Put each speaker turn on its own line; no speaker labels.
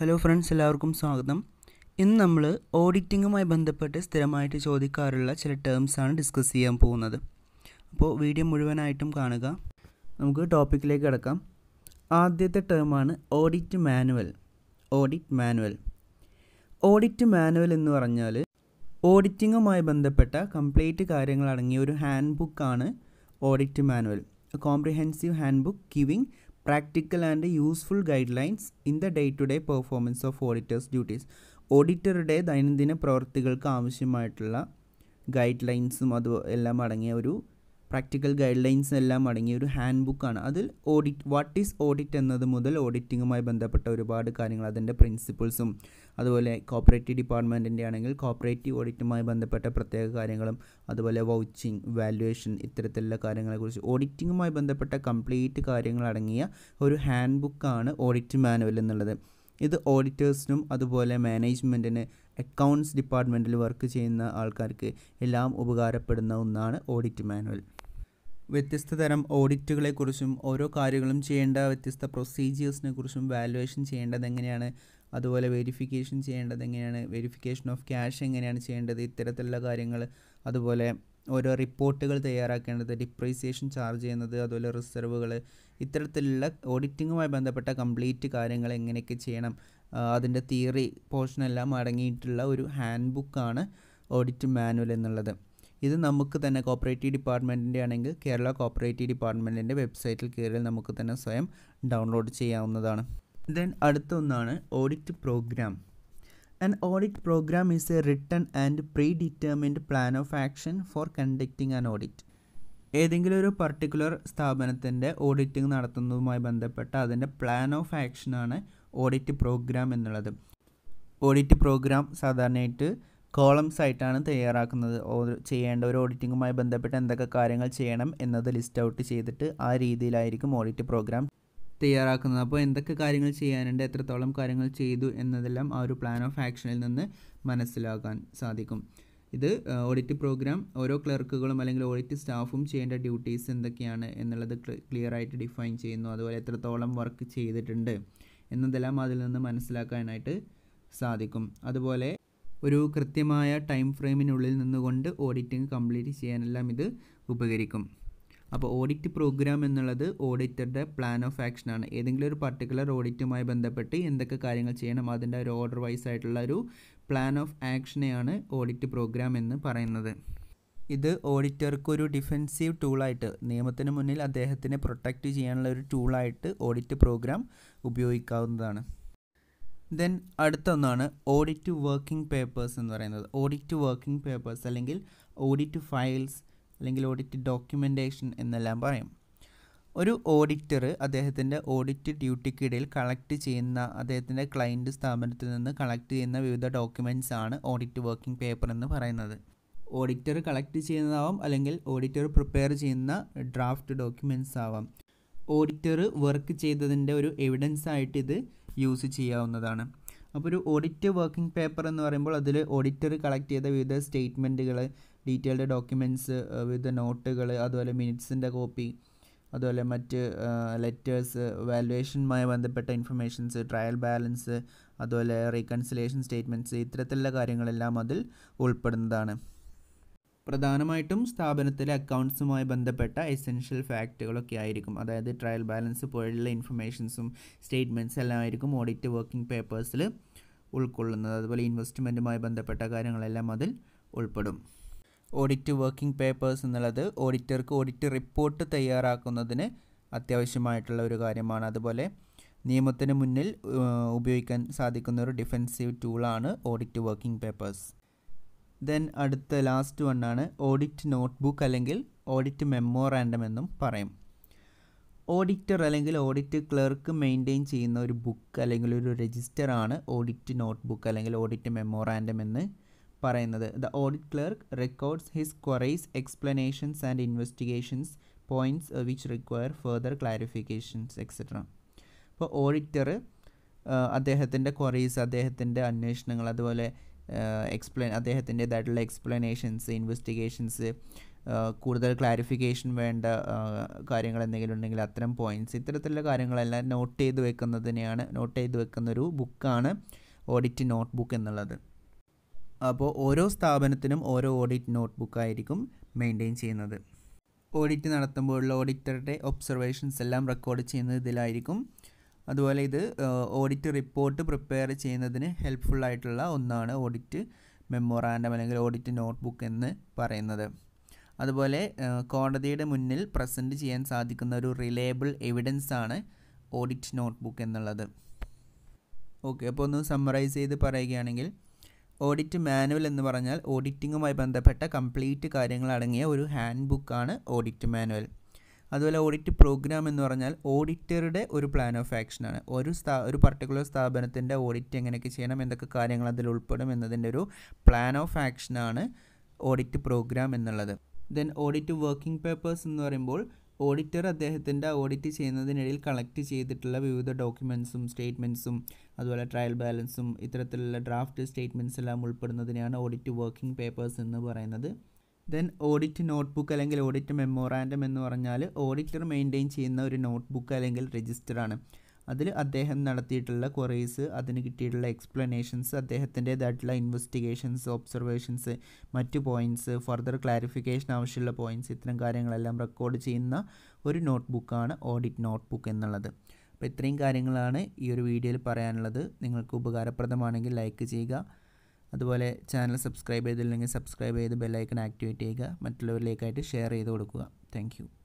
Hello friends എല്ലാവർക്കും സ്വാഗതം ഇന്ന് നമ്മൾ ഓഡിറ്റിങ്ങുമായി ബന്ധപ്പെട്ട് സ്ഥിരമായിട്ട് ചോദിക്കാറുള്ള ചില ടേംസാണ് ഡിസ്കസ് ചെയ്യാൻ പോകുന്നത് അപ്പോൾ വീഡിയോ മുഴുവനായിട്ടും കാണുക നമുക്ക് ടോപ്പിക്കിലേക്ക് കിടക്കാം ആദ്യത്തെ ടേമാണ് audit manual audit manual audit manual എന്ന് പറഞ്ഞാൽ ഓഡിറ്റിങ്ങുമായി ബന്ധപ്പെട്ട കംപ്ലീറ്റ് കാര്യങ്ങൾ ഒരു ഹാൻഡ് ബുക്കാണ് audit manual comprehensive handbook giving practical and useful guidelines in the day to day performance of auditors duties ഓഡിറ്ററുടെ ദൈനംദിന പ്രവൃത്തികൾക്ക് ആവശ്യമായിട്ടുള്ള ഗൈഡ് ലൈൻസും അതും എല്ലാം അടങ്ങിയ ഒരു പ്രാക്ടിക്കൽ ഗൈഡ് ലൈൻസ് എല്ലാം അടങ്ങിയ ഒരു ഹാൻഡ് ബുക്കാണ് അതിൽ ഓഡിറ്റ് വാട്ട് ഈസ് ഓഡിറ്റ് എന്നത് മുതൽ ഓഡിറ്റിങ്ങുമായി ബന്ധപ്പെട്ട ഒരുപാട് കാര്യങ്ങൾ അതിൻ്റെ പ്രിൻസിപ്പിൾസും അതുപോലെ കോപ്പറേറ്റീവ് ഡിപ്പാർട്ട്മെൻറ്റിൻ്റെ ആണെങ്കിൽ കോപ്പറേറ്റീവ് ഓഡിറ്റുമായി ബന്ധപ്പെട്ട പ്രത്യേക കാര്യങ്ങളും അതുപോലെ വൗച്ചിങ് വാല്യുവേഷൻ ഇത്തരത്തിലുള്ള കാര്യങ്ങളെക്കുറിച്ച് ഓഡിറ്റിങ്ങുമായി ബന്ധപ്പെട്ട കംപ്ലീറ്റ് കാര്യങ്ങൾ അടങ്ങിയ ഒരു ഹാൻഡ് ബുക്കാണ് ഓഡിറ്റ് മാനുവൽ എന്നുള്ളത് ഇത് ഓഡിറ്റേഴ്സിനും അതുപോലെ മാനേജ്മെൻറ്റിന് അക്കൗണ്ട്സ് ഡിപ്പാർട്ട്മെൻറ്റിൽ വർക്ക് ചെയ്യുന്ന ആൾക്കാർക്ക് എല്ലാം ഉപകാരപ്പെടുന്ന ഒന്നാണ് ഓഡിറ്റ് മാനുവൽ വ്യത്യസ്ത തരം ഓഡിറ്റുകളെക്കുറിച്ചും ഓരോ കാര്യങ്ങളും ചെയ്യേണ്ട വ്യത്യസ്ത പ്രൊസീജിയേഴ്സിനെ കുറിച്ചും വാലുവേഷൻ ചെയ്യേണ്ടത് എങ്ങനെയാണ് അതുപോലെ വെരിഫിക്കേഷൻ ചെയ്യേണ്ടത് എങ്ങനെയാണ് വെരിഫിക്കേഷൻ ഓഫ് ക്യാഷ് എങ്ങനെയാണ് ചെയ്യേണ്ടത് ഇത്തരത്തിലുള്ള കാര്യങ്ങൾ അതുപോലെ ഓരോ റിപ്പോർട്ടുകൾ തയ്യാറാക്കേണ്ടത് ഡിപ്രീസിയേഷൻ ചാർജ് ചെയ്യുന്നത് അതുപോലെ റിസർവുകൾ ഇത്തരത്തിലുള്ള ഓഡിറ്റിങ്ങുമായി ബന്ധപ്പെട്ട കംപ്ലീറ്റ് കാര്യങ്ങൾ എങ്ങനെയൊക്കെ ചെയ്യണം അതിൻ്റെ തിയറി പോർഷനെല്ലാം അടങ്ങിയിട്ടുള്ള ഒരു ഹാൻഡ് ബുക്കാണ് ഓഡിറ്റ് മാനുവൽ എന്നുള്ളത് ഇത് നമുക്ക് തന്നെ കോപ്പറേറ്റീവ് ഡിപ്പാർട്ട്മെൻറ്റിൻ്റെ ആണെങ്കിൽ കേരള കോപ്പറേറ്റീവ് ഡിപ്പാർട്ട്മെൻറ്റിൻ്റെ വെബ്സൈറ്റിൽ കയറി നമുക്ക് തന്നെ സ്വയം ഡൗൺലോഡ് ചെയ്യാവുന്നതാണ് ദെൻ അടുത്തൊന്നാണ് audit program An audit program is a written and predetermined plan of action for conducting an audit. ഏതെങ്കിലും ഒരു പർട്ടിക്കുലർ സ്ഥാപനത്തിൻ്റെ ഓഡിറ്റിംഗ് നടത്തുന്നതുമായി ബന്ധപ്പെട്ട അതിൻ്റെ പ്ലാൻ ഓഫ് ആക്ഷനാണ് ഓഡിറ്റ് പ്രോഗ്രാം എന്നുള്ളത് ഓഡിറ്റ് പ്രോഗ്രാം സാധാരണയായിട്ട് കോളംസ് ആയിട്ടാണ് തയ്യാറാക്കുന്നത് ചെയ്യേണ്ട ഒരു ഓഡിറ്റിങ്ങുമായി ബന്ധപ്പെട്ട് എന്തൊക്കെ കാര്യങ്ങൾ ചെയ്യണം എന്നത് ലിസ്റ്റ് ഔട്ട് ചെയ്തിട്ട് ആ രീതിയിലായിരിക്കും ഓഡിറ്റ് പ്രോഗ്രാം തയ്യാറാക്കുന്നത് അപ്പോൾ എന്തൊക്കെ കാര്യങ്ങൾ ചെയ്യാനുണ്ട് എത്രത്തോളം കാര്യങ്ങൾ ചെയ്തു എന്നതെല്ലാം ആ ഒരു പ്ലാൻ ഓഫ് ആക്ഷനിൽ നിന്ന് മനസ്സിലാക്കാൻ സാധിക്കും ഇത് ഓഡിറ്റ് പ്രോഗ്രാം ഓരോ ക്ലർക്കുകളും അല്ലെങ്കിൽ ഓഡിറ്റ് സ്റ്റാഫും ചെയ്യേണ്ട ഡ്യൂട്ടീസ് എന്തൊക്കെയാണ് എന്നുള്ളത് ക്ലിയർ ആയിട്ട് ഡിഫൈൻ ചെയ്യുന്നു അതുപോലെ എത്രത്തോളം വർക്ക് ചെയ്തിട്ടുണ്ട് എന്നതെല്ലാം അതിൽ നിന്ന് മനസ്സിലാക്കാനായിട്ട് സാധിക്കും അതുപോലെ ഒരു കൃത്യമായ ടൈം ഫ്രെയിമിനുള്ളിൽ നിന്നുകൊണ്ട് ഓഡിറ്റിംഗ് കംപ്ലീറ്റ് ചെയ്യാനെല്ലാം ഇത് ഉപകരിക്കും അപ്പോൾ ഓഡിറ്റ് പ്രോഗ്രാം എന്നുള്ളത് ഓഡിറ്ററുടെ പ്ലാൻ ഓഫ് ആക്ഷനാണ് ഏതെങ്കിലും ഒരു പർട്ടിക്കുലർ ഓഡിറ്റുമായി ബന്ധപ്പെട്ട് എന്തൊക്കെ കാര്യങ്ങൾ ചെയ്യണം അതിൻ്റെ ഒരു ഓർഡർ വൈസ് ആയിട്ടുള്ള ഒരു പ്ലാൻ ഓഫ് ആക്ഷനെയാണ് ഓഡിറ്റ് പ്രോഗ്രാം എന്ന് പറയുന്നത് ഇത് ഓഡിറ്റർക്ക് ഒരു ഡിഫെൻസീവ് ടൂളായിട്ട് നിയമത്തിന് മുന്നിൽ അദ്ദേഹത്തിനെ പ്രൊട്ടക്റ്റ് ചെയ്യാനുള്ള ഒരു ടൂളായിട്ട് ഓഡിറ്റ് പ്രോഗ്രാം ഉപയോഗിക്കാവുന്നതാണ് ദെൻ അടുത്ത ഒന്നാണ് ഓഡിറ്റ് വർക്കിംഗ് പേപ്പേഴ്സ് എന്ന് പറയുന്നത് ഓഡിറ്റ് വർക്കിംഗ് പേപ്പേഴ്സ് അല്ലെങ്കിൽ ഓഡിറ്റ് ഫയൽസ് അല്ലെങ്കിൽ ഓഡിറ്റ് ഡോക്യുമെൻറ്റേഷൻ എന്നെല്ലാം പറയും ഒരു ഓഡിറ്റർ അദ്ദേഹത്തിൻ്റെ ഓഡിറ്റ് ഡ്യൂട്ടിക്കിടയിൽ കളക്ട് ചെയ്യുന്ന അദ്ദേഹത്തിൻ്റെ ക്ലയൻറ്റ് സ്ഥാപനത്തിൽ നിന്ന് കളക്ട് ചെയ്യുന്ന വിവിധ ഡോക്യുമെൻറ്റ്സ് ആണ് ഓഡിറ്റ് വർക്കിംഗ് പേപ്പർ എന്ന് പറയുന്നത് ഓഡിറ്റർ കളക്ട് ചെയ്യുന്നതാവാം അല്ലെങ്കിൽ ഓഡിറ്റർ പ്രിപ്പയർ ചെയ്യുന്ന ഡ്രാഫ്റ്റ് ഡോക്യുമെൻറ്റ്സ് ആവാം ഓഡിറ്റർ വർക്ക് ചെയ്തതിൻ്റെ ഒരു എവിഡൻസ് ആയിട്ട് ഇത് യൂസ് ചെയ്യാവുന്നതാണ് അപ്പോൾ ഒരു ഓഡിറ്റ് വർക്കിംഗ് പേപ്പർ എന്ന് പറയുമ്പോൾ അതിൽ ഓഡിറ്റർ കളക്ട് ചെയ്ത വിവിധ സ്റ്റേറ്റ്മെൻറ്റുകൾ ഡീറ്റെയിൽഡ് ഡോക്യുമെൻറ്റ്സ് വിവിധ നോട്ടുകൾ അതുപോലെ മിനിറ്റ്സിൻ്റെ കോപ്പി അതുപോലെ മറ്റ് ലെറ്റേഴ്സ് വാലുവേഷനുമായി ബന്ധപ്പെട്ട ഇൻഫർമേഷൻസ് ട്രയൽ ബാലൻസ് അതുപോലെ റീകൺസിലേഷൻ സ്റ്റേറ്റ്മെൻറ്റ്സ് ഇത്തരത്തിലുള്ള കാര്യങ്ങളെല്ലാം അതിൽ ഉൾപ്പെടുന്നതാണ് പ്രധാനമായിട്ടും സ്ഥാപനത്തിലെ അക്കൗണ്ട്സുമായി ബന്ധപ്പെട്ട എസെൻഷ്യൽ ഫാക്റ്റുകളൊക്കെ ആയിരിക്കും അതായത് ട്രയൽ ബാലൻസ് പോലുള്ള ഇൻഫർമേഷൻസും സ്റ്റേറ്റ്മെൻറ്റ്സ് എല്ലാം ആയിരിക്കും ഓഡിറ്റ് വർക്കിംഗ് പേപ്പേഴ്സിൽ ഉൾക്കൊള്ളുന്നത് അതുപോലെ ഇൻവെസ്റ്റ്മെൻറ്റുമായി ബന്ധപ്പെട്ട കാര്യങ്ങളെല്ലാം അതിൽ ഉൾപ്പെടും ഓഡിറ്റ് വർക്കിംഗ് പേപ്പേഴ്സ് എന്നുള്ളത് ഓഡിറ്റർക്ക് ഓഡിറ്റ് റിപ്പോർട്ട് തയ്യാറാക്കുന്നതിന് അത്യാവശ്യമായിട്ടുള്ള ഒരു കാര്യമാണ് അതുപോലെ നിയമത്തിന് മുന്നിൽ ഉപയോഗിക്കാൻ സാധിക്കുന്ന ഒരു ഡിഫെൻസീവ് ടൂളാണ് ഓഡിറ്റ് വർക്കിംഗ് പേപ്പേഴ്സ് ദെൻ അടുത്ത ലാസ്റ്റ് വണ്ണാണ് ഓഡിറ്റ് നോട്ട്ബുക്ക് അല്ലെങ്കിൽ ഓഡിറ്റ് മെമ്മോറാൻഡം എന്നും പറയും ഓഡിറ്റർ അല്ലെങ്കിൽ ഓഡിറ്റ് ക്ലർക്ക് മെയിൻറ്റെയിൻ ചെയ്യുന്ന ഒരു ബുക്ക് അല്ലെങ്കിൽ ഒരു രജിസ്റ്റർ ആണ് ഓഡിറ്റ് നോട്ട്ബുക്ക് അല്ലെങ്കിൽ ഓഡിറ്റ് മെമ്മോറാൻഡം എന്ന് പറയുന്നത് the audit clerk records his queries explanations and investigations points which require further clarifications etcetera അപ്പോൾ ഓഡിറ്റർ അദ്ദേഹത്തിൻ്റെ ക്വറീസ് അദ്ദേഹത്തിൻ്റെ അന്വേഷണങ്ങൾ അതുപോലെ എക്സ്പ്ലെയിൻ അദ്ദേഹത്തിൻ്റെതായിട്ടുള്ള എക്സ്പ്ലനേഷൻസ് ഇൻവെസ്റ്റിഗേഷൻസ് കൂടുതൽ ക്ലാരിഫിക്കേഷൻ വേണ്ട കാര്യങ്ങൾ എന്തെങ്കിലും ഉണ്ടെങ്കിൽ അത്തരം പോയിൻറ്റ്സ് ഇത്തരത്തിലുള്ള കാര്യങ്ങളെല്ലാം നോട്ട് ചെയ്ത് വെക്കുന്നതിനെയാണ് നോട്ട് ചെയ്ത് വെക്കുന്നൊരു ബുക്കാണ് ഓഡിറ്റ് നോട്ട് ബുക്ക് എന്നുള്ളത് അപ്പോൾ ഓരോ സ്ഥാപനത്തിനും ഓരോ ഓഡിറ്റ് നോട്ട് ബുക്കായിരിക്കും മെയിൻറ്റെയിൻ ചെയ്യുന്നത് ഓഡിറ്റ് നടത്തുമ്പോഴുള്ള ഓഡിറ്ററുടെ ഒബ്സർവേഷൻസ് എല്ലാം റെക്കോർഡ് ചെയ്യുന്നത് ഇതിലായിരിക്കും അതുപോലെ ഇത് ഓഡിറ്റ് റിപ്പോർട്ട് പ്രിപ്പയർ ചെയ്യുന്നതിന് ഹെൽപ്ഫുൾ ആയിട്ടുള്ള ഒന്നാണ് ഓഡിറ്റ് മെമ്മോറാൻഡം അല്ലെങ്കിൽ ഓഡിറ്റ് നോട്ട്ബുക്ക് എന്ന് പറയുന്നത് അതുപോലെ കോടതിയുടെ മുന്നിൽ പ്രസൻറ്റ് ചെയ്യാൻ സാധിക്കുന്ന ഒരു റിലയബിൾ എവിഡൻസ് ആണ് ഓഡിറ്റ് നോട്ട്ബുക്ക് എന്നുള്ളത് ഓക്കെ അപ്പോൾ ഒന്ന് സമ്മറൈസ് ചെയ്ത് പറയുകയാണെങ്കിൽ ഓഡിറ്റ് മാനുവൽ എന്ന് പറഞ്ഞാൽ ഓഡിറ്റിങ്ങുമായി ബന്ധപ്പെട്ട കംപ്ലീറ്റ് കാര്യങ്ങൾ അടങ്ങിയ ഒരു ഹാൻഡ് ബുക്കാണ് ഓഡിറ്റ് മാനുവൽ അതുപോലെ ഓഡിറ്റ് പ്രോഗ്രാം എന്ന് പറഞ്ഞാൽ ഓഡിറ്ററുടെ ഒരു പ്ലാൻ ഓഫ് ആക്ഷനാണ് ഒരു സ്ഥാ ഒരു പർട്ടിക്കുലർ സ്ഥാപനത്തിൻ്റെ ഓഡിറ്റ് എങ്ങനെയൊക്കെ ചെയ്യണം എന്തൊക്കെ കാര്യങ്ങൾ അതിൽ ഉൾപ്പെടും എന്നതിൻ്റെ ഒരു പ്ലാൻ ഓഫ് ആക്ഷനാണ് ഓഡിറ്റ് പ്രോഗ്രാം എന്നുള്ളത് ദെൻ ഓഡിറ്റ് വർക്കിംഗ് പേപ്പേഴ്സ് എന്ന് പറയുമ്പോൾ ഓഡിറ്റർ അദ്ദേഹത്തിൻ്റെ ഓഡിറ്റ് ചെയ്യുന്നതിനിടയിൽ കളക്ട് ചെയ്തിട്ടുള്ള വിവിധ ഡോക്യുമെൻസും സ്റ്റേറ്റ്മെൻസും അതുപോലെ ട്രയൽ ബാലൻസും ഇത്തരത്തിലുള്ള ഡ്രാഫ്റ്റ് സ്റ്റേറ്റ്മെൻസ് എല്ലാം ഉൾപ്പെടുന്നതിനെയാണ് ഓഡിറ്റ് വർക്കിംഗ് പേപ്പേഴ്സ് എന്ന് പറയുന്നത് ദെൻ ഓഡിറ്റ് നോട്ട്ബുക്ക് അല്ലെങ്കിൽ ഓഡിറ്റ് മെമ്മോറാൻഡം എന്ന് പറഞ്ഞാൽ ഓഡിറ്റർ മെയിൻറ്റെയിൻ ചെയ്യുന്ന ഒരു നോട്ട്ബുക്ക് അല്ലെങ്കിൽ രജിസ്റ്ററാണ് അതിൽ അദ്ദേഹം നടത്തിയിട്ടുള്ള ക്വറീസ് അതിന് കിട്ടിയിട്ടുള്ള എക്സ്പ്ലനേഷൻസ് അദ്ദേഹത്തിൻ്റെതായിട്ടുള്ള ഇൻവെസ്റ്റിഗേഷൻസ് ഒബ്സർവേഷൻസ് മറ്റ് പോയിൻറ്റ്സ് ഫർദർ ക്ലാരിഫിക്കേഷൻ ആവശ്യമുള്ള പോയിൻറ്റ്സ് ഇത്തരം കാര്യങ്ങളെല്ലാം റെക്കോർഡ് ചെയ്യുന്ന ഒരു നോട്ട്ബുക്കാണ് ഓഡിറ്റ് നോട്ട്ബുക്ക് എന്നുള്ളത് അപ്പോൾ ഇത്രയും കാര്യങ്ങളാണ് ഈ ഒരു വീഡിയോയിൽ പറയാനുള്ളത് നിങ്ങൾക്ക് ഉപകാരപ്രദമാണെങ്കിൽ ലൈക്ക് ചെയ്യുക അതുപോലെ ചാനൽ സബ്സ്ക്രൈബ് ചെയ്തില്ലെങ്കിൽ സബ്സ്ക്രൈബ് ചെയ്ത് ബെല്ലൈക്കൺ ആക്ടിവേറ്റ് ചെയ്യുക മറ്റുള്ളവരിലേക്കായിട്ട് ഷെയർ ചെയ്ത് കൊടുക്കുക താങ്ക്